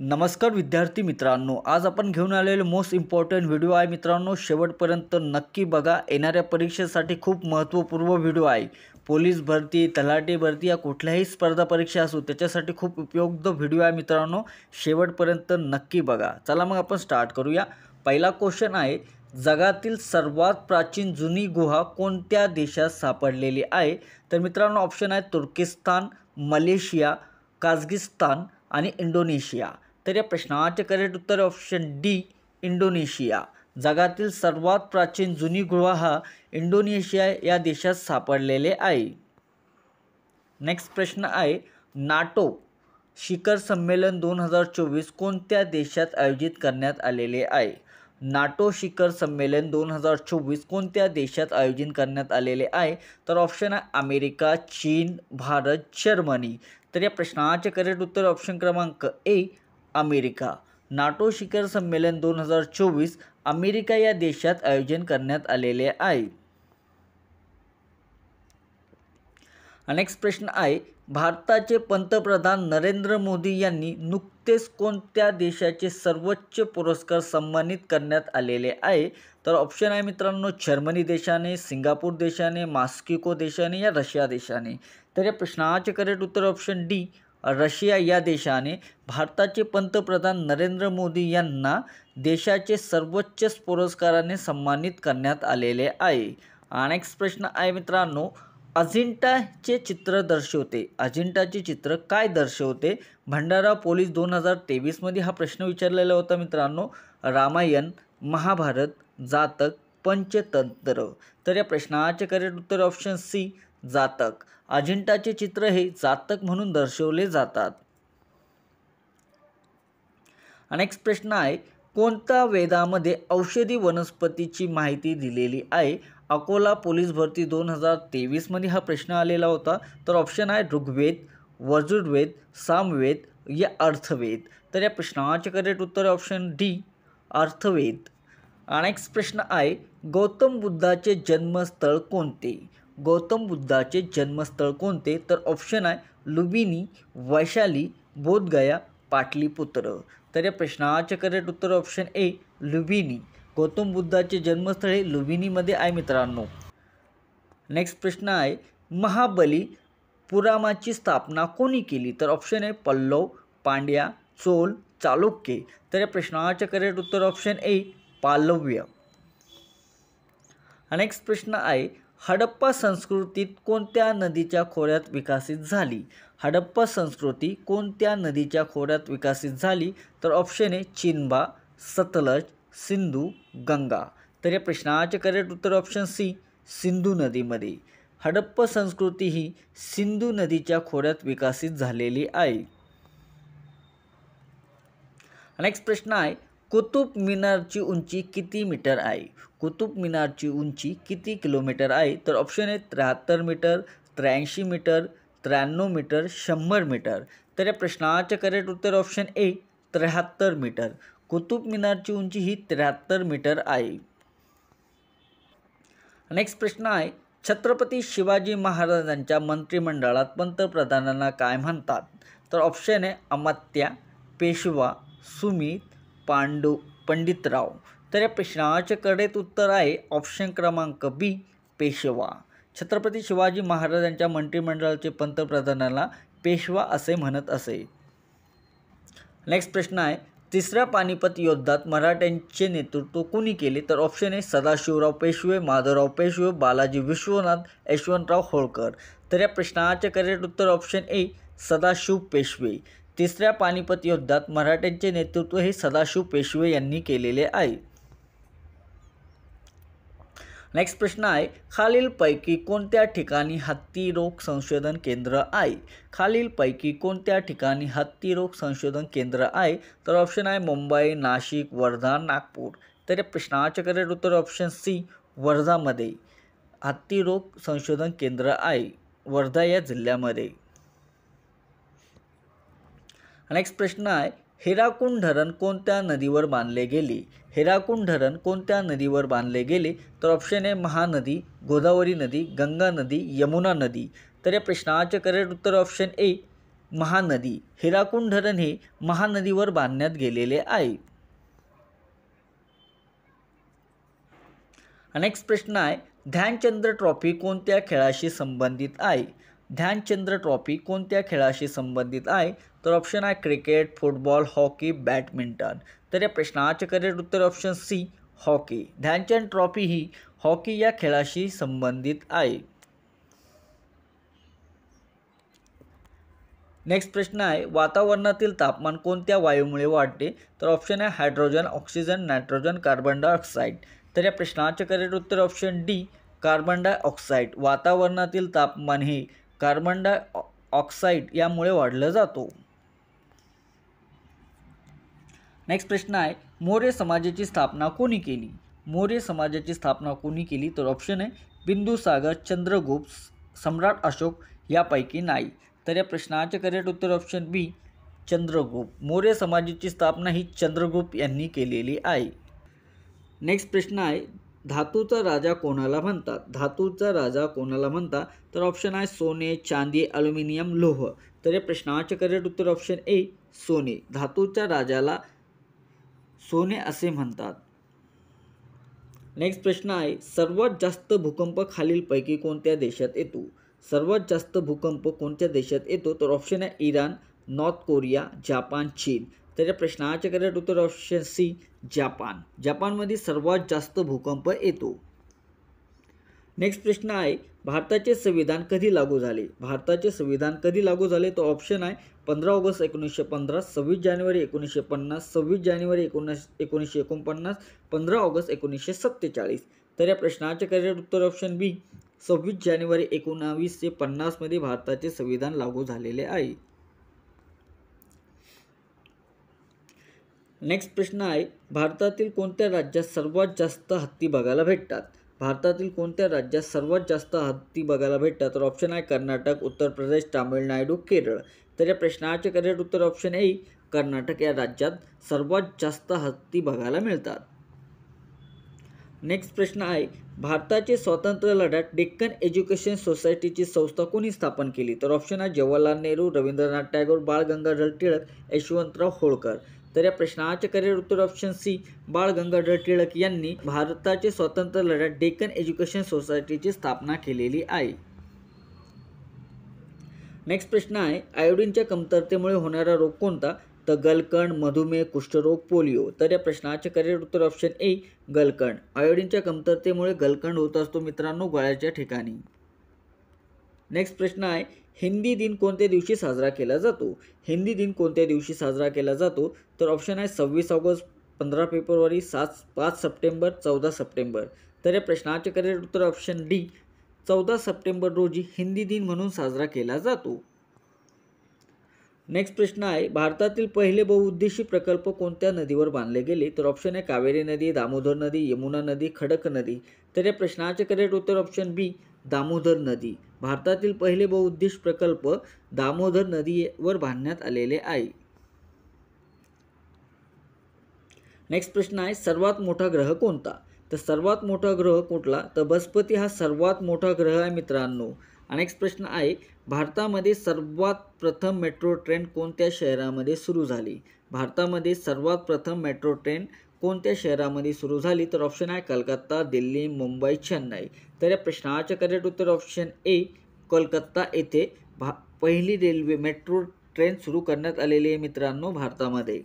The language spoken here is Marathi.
नमस्कार विद्यार्थी मित्रांनो आज आपण घेऊन आलेले मोस्ट इम्पॉर्टंट व्हिडिओ आहे मित्रांनो शेवटपर्यंत नक्की बघा येणाऱ्या परीक्षेसाठी खूप महत्त्वपूर्ण व्हिडिओ आहे पोलीस भरती तलाठी भरती या कुठल्याही स्पर्धा परीक्षा असो त्याच्यासाठी खूप उपयुक्त व्हिडिओ आहे मित्रांनो शेवटपर्यंत नक्की बघा चला मग आपण स्टार्ट करूया पहिला क्वेश्चन आहे जगातील सर्वात प्राचीन जुनी गुहा कोणत्या देशात सापडलेली आहे तर मित्रांनो ऑप्शन आहे तुर्किस्तान मलेशिया काझगिस्तान आणि इंडोनेशिया तर या प्रश्नाचे करेक्ट उत्तर ऑप्शन डी इंडोनेशिया जगातील सर्वात प्राचीन जुनी गुहा इंडोनेशिया या देशात सापडलेले आहे नेक्स्ट प्रश्न आहे नाटो शिखर संमेलन दोन हजार चोवीस कोणत्या देशात आयोजित करण्यात आलेले आहे नाटो शिखर संमेलन दोन हजार चोवीस कोणत्या देशात आयोजित करण्यात आलेले आहे तर ऑप्शन आहे अमेरिका चीन भारत जर्मनी तर या प्रश्नाचे करेक्ट उत्तर ऑप्शन क्रमांक ए अमेरिका नाटो शिखर संमेलन दोन हजार चोवीस अमेरिका या देशात आयोजन करण्यात आलेले आहे नेक्स्ट प्रश्न आहे भारताचे पंतप्रधान नरेंद्र मोदी यांनी नुकतेच कोणत्या देशाचे सर्वोच्च पुरस्कार सन्मानित करण्यात आलेले आहे तर ऑप्शन आहे मित्रांनो जर्मनी देशाने सिंगापूर देशाने मॉस्किको देशाने या रशिया देशाने तर या प्रश्नाचे करेक्ट उत्तर ऑप्शन डी रशिया या देशाने भारताचे पंतप्रधान नरेंद्र मोदी यांना देशाचे सर्वोच्च पुरस्काराने सन्मानित करण्यात आलेले आहे आणि प्रश्न आहे मित्रांनो अजिंठाचे चित्र दर्शवते अजिंठाचे चित्र काय दर्शवते भंडारा पोलीस दोन हजार तेवीसमध्ये हा प्रश्न विचारलेला होता मित्रांनो रामायण महाभारत जातक पंचतंत्र तर या प्रश्नाचे करेक्ट उत्तर ऑप्शन सी जातक अजिंठाचे चित्र हे जातक म्हणून दर्शवले जातात नेक्स्ट प्रश्न आहे कोणत्या वेदामध्ये औषधी वनस्पतीची माहिती दिलेली आहे अकोला पोलीस भरती दोन हजार तेवीसमध्ये हा प्रश्न आलेला होता तर ऑप्शन आहे ऋग्वेद वजुर्वेद सामवेद या अर्थवेद तर या प्रश्नाचे करेक्ट उत्तर ऑप्शन डी अर्थवेद नेक्स्ट प्रश्न आहे गौतम बुद्धाचे जन्मस्थळ कोणते गौतम बुद्धाचे जन्मस्थळ कोणते तर ऑप्शन आहे लुबिनी वैशाली बोधगया पाटलीपुत्र तर या प्रश्नाचे करेक्ट उत्तर ऑप्शन ए लुबिनी गौतम बुद्धाचे जन्मस्थळ हे लुबिनीमध्ये आहे मित्रांनो नेक्स्ट प्रश्न आहे महाबली पुरामाची स्थापना कोणी केली तर ऑप्शन आहे पल्लव पांड्या चोल चालुक्य तर या प्रश्नाचे करेक्ट उत्तर ऑप्शन ए पालव्य नेक्स्ट प्रश्न आहे हडप्पा संस्कृतीत कोणत्या नदीच्या खोऱ्यात विकसित झाली हडप्पा संस्कृती कोणत्या नदीच्या खोऱ्यात विकसित झाली तर ऑप्शन आहे चिनबा सतलज सिंधू गंगा तर या प्रश्नाचे करेक्ट उत्तर ऑप्शन सी सिंधू नदीमध्ये हडप्पा संस्कृती ही सिंधू नदीच्या खोऱ्यात विकसित झालेली आहे नेक्स्ट प्रश्न आहे कुतुब मिनारची उंची किती मीटर आहे कुतुब मिनारची उंची किती किलोमीटर आहे तर ऑप्शन आहे त्र्याहत्तर मीटर त्र्याऐंशी मीटर त्र्याण्णव मीटर शंभर मीटर तर या प्रश्नाचे करेक्ट उत्तर ऑप्शन ए त्र्याहत्तर मीटर कुतुब मिनारची उंची ही त्र्याहत्तर मीटर आहे नेक्स्ट प्रश्न आहे छत्रपती शिवाजी महाराजांच्या मंत्रिमंडळात पंतप्रधानांना काय म्हणतात तर ऑप्शन आहे अमात्या पेशवा सुमित पांडू पंडितराव तर या प्रश्नाचे कडेत उत्तर आहे ऑप्शन क्रमांक बी पेशवा छत्रपती शिवाजी महाराजांच्या मंत्रिमंडळाचे पंतप्रधानाला पेशवा असे म्हणत असे नेक्स्ट प्रश्न आहे तिसऱ्या पानिपत योद्धात मराठ्यांचे नेतृत्व कोणी केले तर ऑप्शन आहे सदाशिवराव पेशवे माधवराव पेशवे बालाजी विश्वनाथ यशवंतराव होळकर तर या प्रश्नाचे करेक्ट उत्तर ऑप्शन ए सदाशिव पेशवे तिसऱ्या पानिपत युद्धात मराठ्यांचे नेतृत्व हे सदाशिव पेशवे यांनी केलेले आहे नेक्स्ट प्रश्न आहे खालीलपैकी कोणत्या ठिकाणी हत्ती रोग संशोधन केंद्र आहे खालीलपैकी कोणत्या ठिकाणी हत्ती रोग संशोधन केंद्र आहे तर ऑप्शन आहे मुंबई नाशिक वर्धा नागपूर तर या प्रश्नाच्या करेक्ट उत्तर ऑप्शन सी वर्धामध्ये हत्ती रोग संशोधन केंद्र आहे वर्धा या जिल्ह्यामध्ये नेक्स्ट प्रश्न आहे हिराकुंड धरण कोणत्या नदीवर बांधले गेले हिराकुंड धरण कोणत्या नदीवर बांधले गेले तर ऑप्शन आहे महानदी गोदावरी नदी गंगा नदी यमुना नदी तर या प्रश्नाचे करेक्ट उत्तर ऑप्शन ए महानदी हिराकुंड धरण हे महानदीवर बांधण्यात गेलेले आहे नेक्स्ट प्रश्न आहे ध्यानचंद्र ट्रॉफी कोणत्या खेळाशी संबंधित आहे ध्यानचंद्र ट्रॉफी कोणत्या खेळाशी संबंधित आहे तर ऑप्शन आहे क्रिकेट फुटबॉल हॉकी बॅडमिंटन तर या प्रश्नाचे करेक्ट उत्तर option C hockey Dhyanchand trophy ही हॉकी या खेळाशी संबंधित आहे नेक्स्ट प्रश्न आहे वातावरणातील तापमान कोणत्या वायूमुळे वाढते तर ऑप्शन आहे hydrogen oxygen nitrogen carbon dioxide तर या प्रश्नाचे करेक्ट उत्तर ऑप्शन डी कार्बन डायऑक्साईड वातावरणातील तापमान हे कार्बन डायऑक्साईड यामुळे वाढलं जातो नेक्स्ट प्रश्न आहे मौर्य समाजाची स्थापना कोणी केली मौर्य समाजाची स्थापना कोणी केली तर ऑप्शन आहे बिंदुसागर चंद्रगुप्त सम्राट अशोक यापैकी नाही तर या प्रश्नाचे करेक्ट उत्तर ऑप्शन बी चंद्रगुप्त मौर्य समाजाची स्थापना ही चंद्रगुप्त यांनी केलेली आहे नेक्स्ट प्रश्न आहे धातूचा राजा कोणाला म्हणतात धातूचा राजा कोणाला म्हणतात तर ऑप्शन आहे सोने चांदी अल्युमिनियम लोह तर या प्रश्नाचे करेक्ट उत्तर ऑप्शन ए सोने धातूच्या राजाला सोने असे म्हणतात नेक्स्ट प्रश्न आहे सर्वात जास्त भूकंप खालीलपैकी कोणत्या देशात येतो सर्वात जास्त भूकंप कोणत्या देशात येतो तर ऑप्शन आहे इराण नॉर्थ कोरिया जापान चीन तर या प्रश्नाचे करेक्ट उत्तर ऑप्शन सी जापान जापानमध्ये सर्वात जास्त भूकंप येतो नेक्स्ट प्रश्न आहे भारताचे संविधान कधी लागू झाले भारताचे संविधान कधी लागू झाले तो ऑप्शन आहे पंधरा ऑगस्ट एकोणीसशे पंधरा सव्वीस जानेवारी एकोणीसशे पन्नास सव्वीस जानेवारी एकोणीस एकोणीसशे एकोणपन्नास पंधरा ऑगस्ट एकोणीसशे सत्तेचाळीस तर या प्रश्नाचे करेक्ट उत्तर ऑप्शन बी सव्वीस जानेवारी एकोणावीसशे पन्नासमध्ये भारताचे संविधान लागू झालेले आहे नेक्स्ट प्रश्न आहे भारतातील कोणत्या राज्यात सर्वात जास्त हत्ती बघायला भेटतात भारतातील कोणत्या राज्यात सर्वात जास्त हत्ती बघायला भेटतात तर ऑप्शन आहे कर्नाटक उत्तर प्रदेश तामिळनाडू केरळ तर या प्रश्नाचे करेक्ट उत्तर ऑप्शन ए कर्नाटक या राज्यात सर्वात जास्त हत्ती बघायला मिळतात नेक्स्ट प्रश्न आहे भारताचे स्वातंत्र्य लढ्यात डेक्कन एज्युकेशन सोसायटीची संस्था कोणी स्थापन केली तर ऑप्शन आहे जवाहरलाल नेहरू रवींद्रनाथ टागोर बाळ गंगाधर टिळक यशवंतराव होळकर तर या प्रश्नाचे करियर उत्तर ऑप्शन सी बाळ गंगाधर टिळक यांनी भारताचे स्वातंत्र्य लढ्यात डेक्कन एज्युकेशन सोसायटीची स्थापना केलेली आहे नेक्स्ट प्रश्न आहे आयोडीनच्या कमतरतेमुळे होणारा रोग कोणता तर गलकण मधुमेह कुष्ठरोग पोलिओ तर या प्रश्नाचे करियर उत्तर ऑप्शन ए गलकण आयोडीनच्या कमतरतेमुळे गलकंड होत असतो मित्रांनो गळ्याच्या ठिकाणी नेक्स्ट प्रश्न आहे हिंदी दिन कोणत्या दिवशी साजरा केला जातो हिंदी दिन कोणत्या दिवशी साजरा केला जातो तर ऑप्शन आहे सव्वीस ऑगस्ट पंधरा फेब्रुवारी सात पाच सप्टेंबर चौदा सप्टेंबर तर या प्रश्नाचे करेक्ट उत्तर ऑप्शन डी चौदा सप्टेंबर रोजी हिंदी दिन म्हणून साजरा केला जातो नेक्स्ट प्रश्न आहे भारतातील पहिले बहुउद्देशी प्रकल्प कोणत्या नदीवर बांधले गेले तर ऑप्शन आहे कावेरी नदी दामोदर नदी यमुना नदी खडक नदी तर या प्रश्नाचे करेक्ट उत्तर ऑप्शन बी दामोदर नदी भारतातील पहिले बहुउद्देश प्रकल्प दामोदर नदीवर बांधण्यात आलेले आहे नेक्स्ट प्रश्न आहे सर्वात मोठा ग्रह कोणता तर सर्वात मोठा ग्रह कुठला तर बस्पती हा सर्वात मोठा ग्रह आहे मित्रांनो नेक्स्ट प्रश्न आहे भारतामध्ये सर्वात प्रथम मेट्रो ट्रेन कोणत्या शहरामध्ये सुरू झाली भारतामध्ये सर्वात प्रथम मेट्रो ट्रेन कोणत्या शहरामध्ये सुरू झाली तर ऑप्शन आहे कलकत्ता दिल्ली मुंबई चेन्नई तर या प्रश्नाचे करेक्ट उत्तर ऑप्शन ए कलकत्ता येथे भा पहिली रेल्वे मेट्रो ट्रेन सुरू करण्यात आलेली आहे मित्रांनो भारतामध्ये